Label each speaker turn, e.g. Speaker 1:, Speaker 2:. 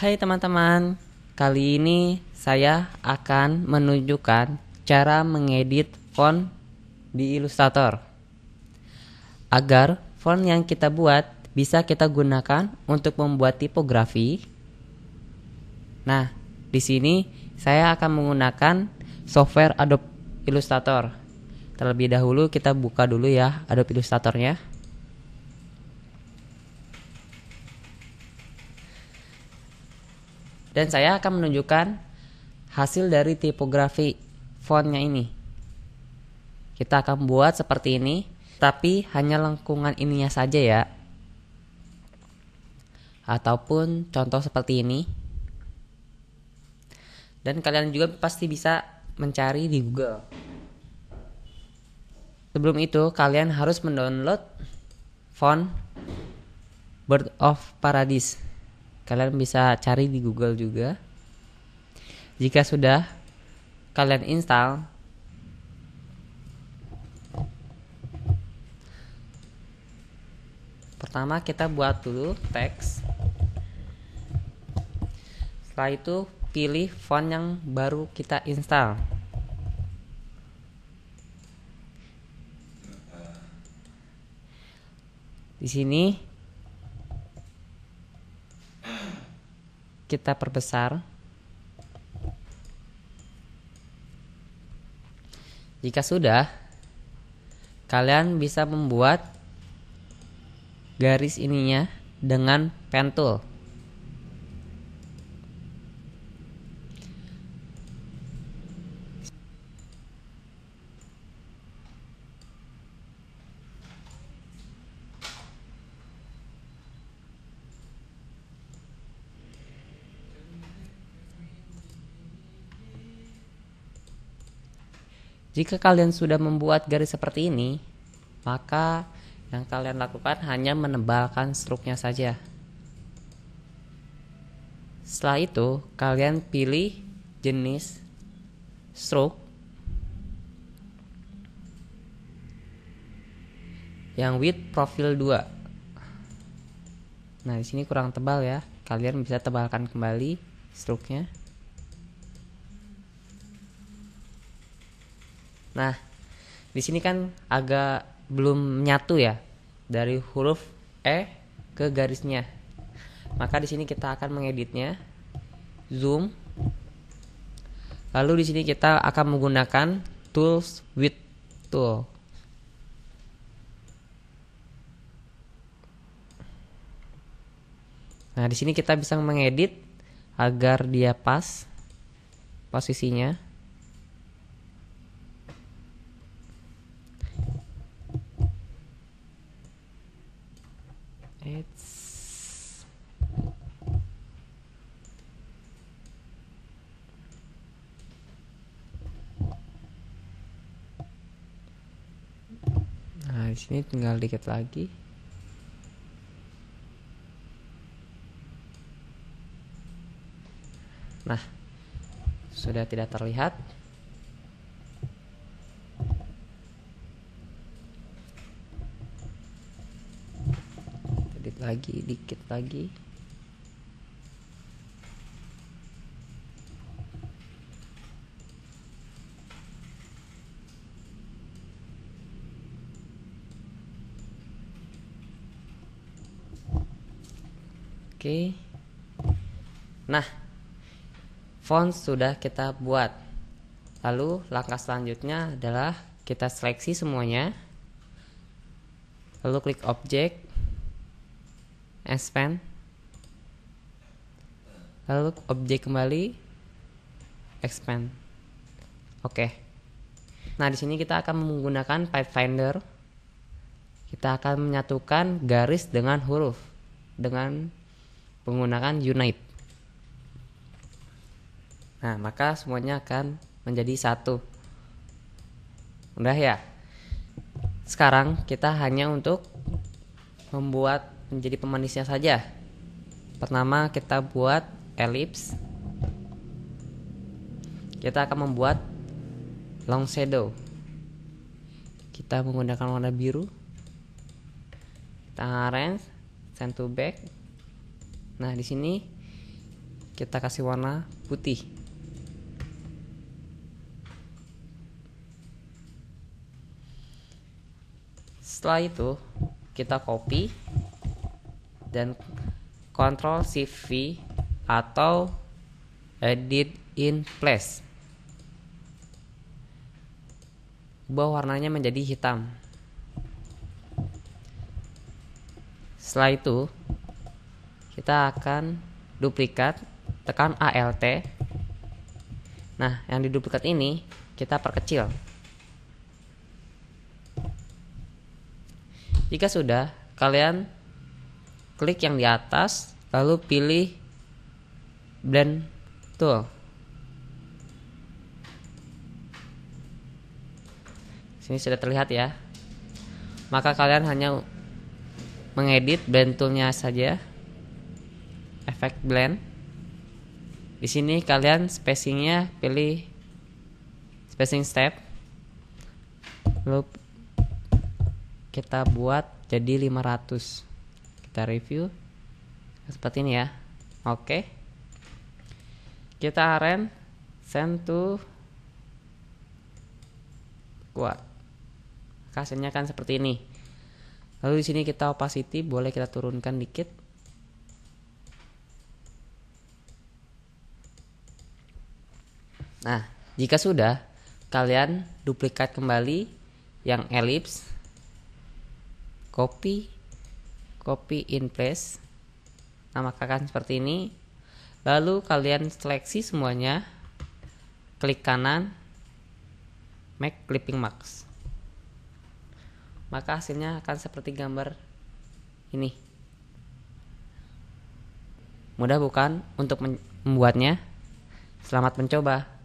Speaker 1: Hai teman-teman, kali ini saya akan menunjukkan cara mengedit font di Illustrator. Agar font yang kita buat bisa kita gunakan untuk membuat tipografi. Nah, di sini saya akan menggunakan software Adobe Illustrator. Terlebih dahulu kita buka dulu ya Adobe Illustratornya. nya dan saya akan menunjukkan hasil dari tipografi fontnya ini kita akan buat seperti ini tapi hanya lengkungan ininya saja ya ataupun contoh seperti ini dan kalian juga pasti bisa mencari di Google sebelum itu kalian harus mendownload font Bird of Paradise Kalian bisa cari di Google juga. Jika sudah kalian install Pertama kita buat dulu teks. Setelah itu pilih font yang baru kita install. Di sini kita perbesar Jika sudah, kalian bisa membuat garis ininya dengan pen tool. Jika kalian sudah membuat garis seperti ini, maka yang kalian lakukan hanya menebalkan struknya saja. Setelah itu, kalian pilih jenis stroke yang width profil 2. Nah, di sini kurang tebal ya. Kalian bisa tebalkan kembali struknya. nya Nah, di sini kan agak belum nyatu ya dari huruf E ke garisnya. Maka di sini kita akan mengeditnya. Zoom. Lalu di sini kita akan menggunakan tools with tool. Nah, di sini kita bisa mengedit agar dia pas posisinya. nah di sini tinggal dikit lagi nah sudah tidak terlihat dikit lagi dikit lagi Oke. Nah, font sudah kita buat. Lalu langkah selanjutnya adalah kita seleksi semuanya. Lalu klik objek expand. Lalu objek kembali, expand. Oke. Nah, di sini kita akan menggunakan Pathfinder. Kita akan menyatukan garis dengan huruf dengan menggunakan unite. Nah, maka semuanya akan menjadi satu. Udah ya? Sekarang kita hanya untuk membuat menjadi pemanisnya saja. Pertama kita buat ellipse. Kita akan membuat long shadow. Kita menggunakan warna biru. Kita arrange, send to back, Nah, di sini kita kasih warna putih. Setelah itu, kita copy dan Ctrl Shift V atau edit in place. Ubah warnanya menjadi hitam. Setelah itu, kita akan duplikat tekan alt nah yang di duplikat ini kita perkecil jika sudah kalian klik yang di atas lalu pilih blend tool sini sudah terlihat ya maka kalian hanya mengedit blend toolnya saja efek blend di sini kalian spacingnya pilih spacing step lalu kita buat jadi 500 kita review seperti ini ya oke kita aren send to kuat hasilnya kan seperti ini lalu di sini kita opacity boleh kita turunkan dikit Nah, jika sudah, kalian duplikat kembali yang ellipse, copy, copy in place. Nah, maka akan seperti ini. Lalu kalian seleksi semuanya, klik kanan, make clipping mask. Maka hasilnya akan seperti gambar ini. Mudah bukan untuk membuatnya? Selamat mencoba.